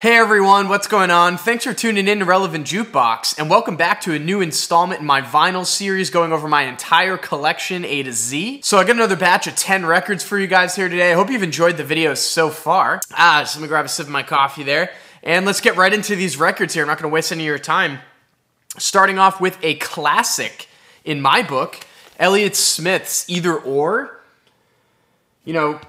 Hey everyone, what's going on? Thanks for tuning in to Relevant Jukebox, and welcome back to a new installment in my vinyl series going over my entire collection A to Z. So I got another batch of 10 records for you guys here today. I hope you've enjoyed the video so far. Ah, so let me grab a sip of my coffee there. And let's get right into these records here. I'm not going to waste any of your time. Starting off with a classic in my book, Elliott Smith's Either Or. You know,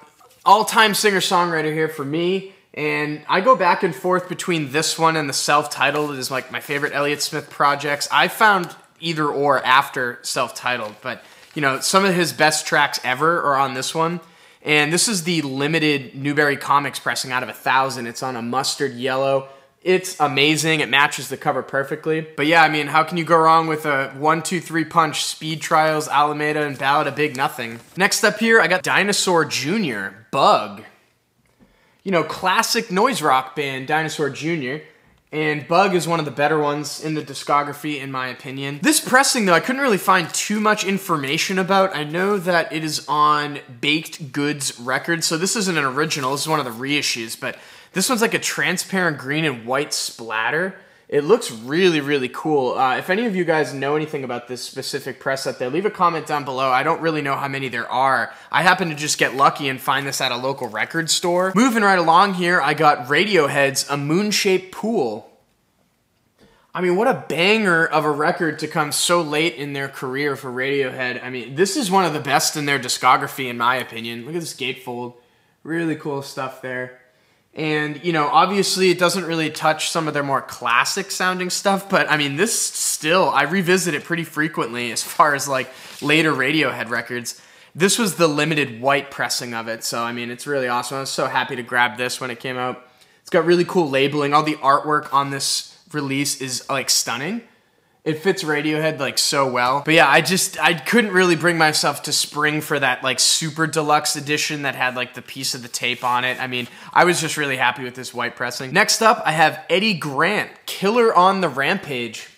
all-time singer-songwriter here for me and I go back and forth between this one and the self-titled. It is like my favorite Elliott Smith projects. I found either or after self-titled, but you know, some of his best tracks ever are on this one. And this is the limited Newberry Comics pressing out of a thousand. It's on a mustard yellow. It's amazing. It matches the cover perfectly. But yeah, I mean, how can you go wrong with a one, two, three punch, Speed Trials, Alameda, and Ballad of Big Nothing? Next up here, I got Dinosaur Jr., Bug you know, classic noise rock band, Dinosaur Jr. And Bug is one of the better ones in the discography, in my opinion. This pressing, though, I couldn't really find too much information about. I know that it is on Baked Goods Records, so this isn't an original, this is one of the reissues, but this one's like a transparent green and white splatter. It looks really, really cool. Uh, if any of you guys know anything about this specific press set, there, leave a comment down below. I don't really know how many there are. I happen to just get lucky and find this at a local record store. Moving right along here, I got Radiohead's A Moon-Shaped Pool. I mean, what a banger of a record to come so late in their career for Radiohead. I mean, this is one of the best in their discography, in my opinion. Look at this gatefold. Really cool stuff there. And, you know, obviously it doesn't really touch some of their more classic sounding stuff, but I mean, this still, I revisit it pretty frequently as far as like later Radiohead records. This was the limited white pressing of it, so I mean, it's really awesome. I was so happy to grab this when it came out. It's got really cool labeling. All the artwork on this release is like stunning it fits Radiohead like so well. But yeah, I just I couldn't really bring myself to spring for that like super deluxe edition that had like the piece of the tape on it. I mean, I was just really happy with this white pressing. Next up, I have Eddie Grant, Killer on the Rampage.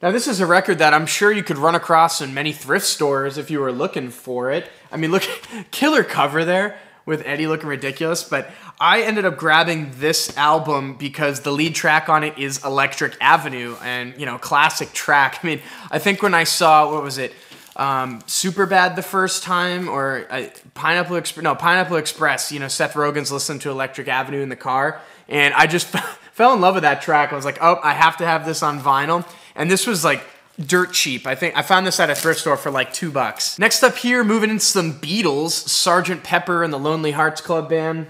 Now, this is a record that I'm sure you could run across in many thrift stores if you were looking for it. I mean, look, killer cover there with Eddie looking ridiculous. But I ended up grabbing this album because the lead track on it is Electric Avenue and, you know, classic track. I mean, I think when I saw, what was it? Um, Super Bad the first time or uh, Pineapple Express, no, Pineapple Express, you know, Seth Rogen's listening to Electric Avenue in the car. And I just fell in love with that track. I was like, oh, I have to have this on vinyl. And this was like dirt cheap. I think I found this at a thrift store for like two bucks. Next up here, moving into some Beatles, Sergeant Pepper and the Lonely Hearts Club Band.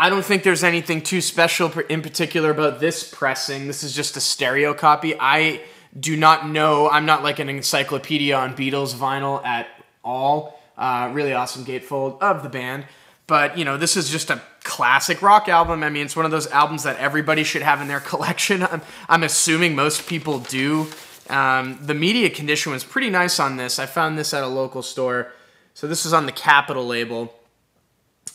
I don't think there's anything too special in particular about this pressing. This is just a stereo copy. I do not know. I'm not like an encyclopedia on Beatles vinyl at all. Uh, really awesome gatefold of the band. But, you know, this is just a classic rock album. I mean, it's one of those albums that everybody should have in their collection. I'm, I'm assuming most people do. Um, the media condition was pretty nice on this. I found this at a local store. So this is on the Capitol label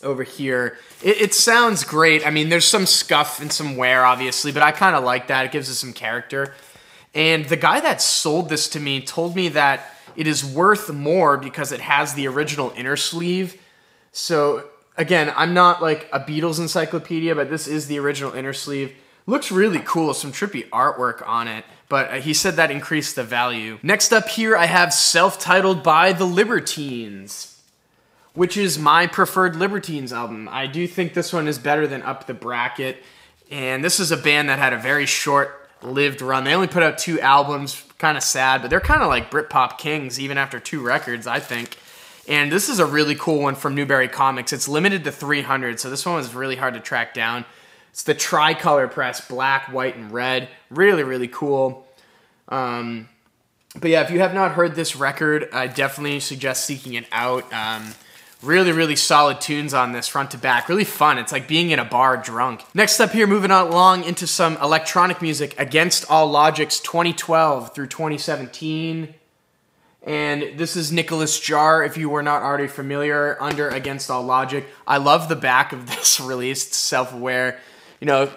over here. It, it, sounds great. I mean, there's some scuff and some wear, obviously, but I kind of like that. It gives it some character. And the guy that sold this to me told me that it is worth more because it has the original inner sleeve. So again, I'm not like a Beatles encyclopedia, but this is the original inner sleeve. Looks really cool, some trippy artwork on it, but uh, he said that increased the value. Next up here, I have self-titled by The Libertines, which is my preferred Libertines album. I do think this one is better than Up the Bracket, and this is a band that had a very short-lived run. They only put out two albums, kind of sad, but they're kind of like Britpop kings, even after two records, I think. And this is a really cool one from Newberry Comics. It's limited to 300, so this one was really hard to track down. It's the tricolor press, black, white, and red. Really, really cool. Um, but yeah, if you have not heard this record, I definitely suggest seeking it out. Um, really, really solid tunes on this front to back. Really fun. It's like being in a bar drunk. Next up here, moving on along into some electronic music. Against All Logic's 2012 through 2017. And this is Nicholas Jar, if you were not already familiar, under Against All Logic. I love the back of this release, self aware. You know,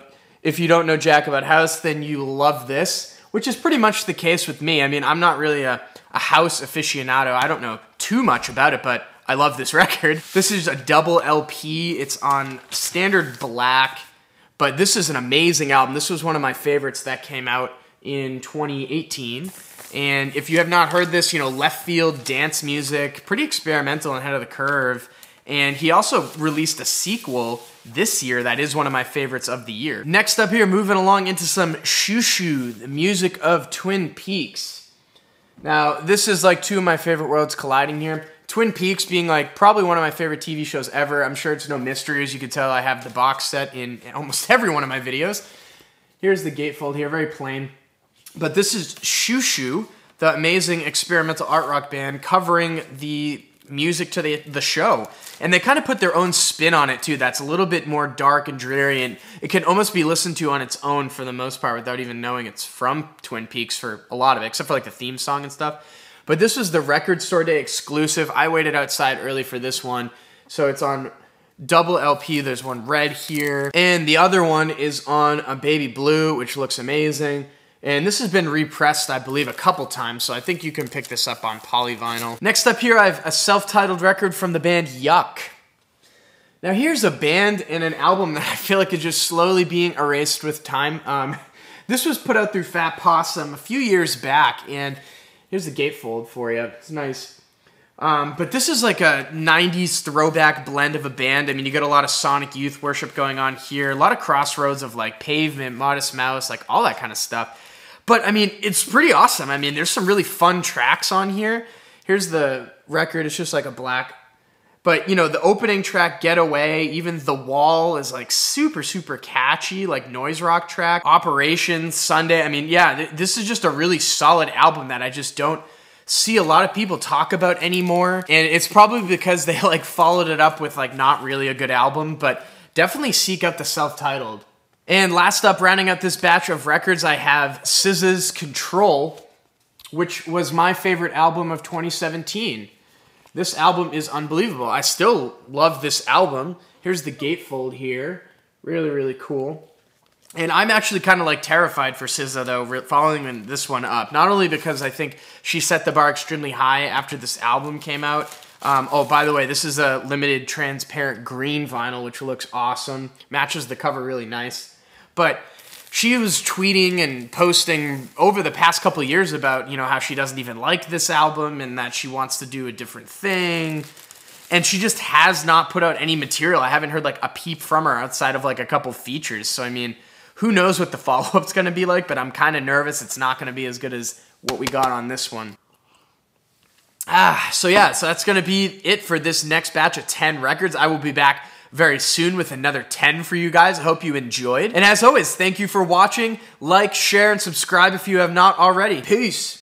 if you don't know Jack about house, then you love this, which is pretty much the case with me. I mean, I'm not really a, a house aficionado, I don't know too much about it, but I love this record. This is a double LP, it's on standard black, but this is an amazing album. This was one of my favorites that came out in 2018. And if you have not heard this, you know, left field dance music, pretty experimental and ahead of the curve. And he also released a sequel this year that is one of my favorites of the year. Next up here, moving along into some Shushu, the music of Twin Peaks. Now, this is like two of my favorite worlds colliding here. Twin Peaks being like probably one of my favorite TV shows ever. I'm sure it's no mystery, as you can tell, I have the box set in almost every one of my videos. Here's the gatefold here, very plain. But this is Shushu, the amazing experimental art rock band covering the music to the, the show. And they kind of put their own spin on it too. That's a little bit more dark and dreary, and it can almost be listened to on its own for the most part without even knowing it's from Twin Peaks for a lot of it, except for like the theme song and stuff. But this was the record store day exclusive. I waited outside early for this one, so it's on double LP. There's one red here, and the other one is on a baby blue, which looks amazing. And this has been repressed, I believe, a couple times, so I think you can pick this up on polyvinyl. Next up here, I have a self-titled record from the band Yuck. Now here's a band and an album that I feel like is just slowly being erased with time. Um, this was put out through Fat Possum a few years back, and here's the gatefold for you. It's nice. Um, but this is like a 90s throwback blend of a band. I mean, you get a lot of Sonic Youth worship going on here, a lot of crossroads of like pavement, Modest Mouse, like all that kind of stuff. But I mean, it's pretty awesome. I mean, there's some really fun tracks on here. Here's the record, it's just like a black. But you know, the opening track, Getaway, even The Wall is like super, super catchy, like noise rock track. Operation, Sunday. I mean, yeah, th this is just a really solid album that I just don't see a lot of people talk about anymore. And it's probably because they like followed it up with like not really a good album, but definitely seek out the self-titled. And last up, rounding out this batch of records, I have SZA's Control, which was my favorite album of 2017. This album is unbelievable. I still love this album. Here's the gatefold here. Really, really cool. And I'm actually kind of like terrified for SZA though, following this one up. Not only because I think she set the bar extremely high after this album came out. Um, oh, by the way, this is a limited transparent green vinyl, which looks awesome. Matches the cover really nice. But she was tweeting and posting over the past couple years about you know how she doesn't even like this album and that she wants to do a different thing and she just has not put out any material i haven't heard like a peep from her outside of like a couple features so i mean who knows what the follow up's going to be like, but I'm kind of nervous it's not going to be as good as what we got on this one. Ah, so yeah, so that's going to be it for this next batch of 10 records. I will be back very soon with another 10 for you guys. I hope you enjoyed. And as always, thank you for watching. Like, share, and subscribe if you have not already. Peace.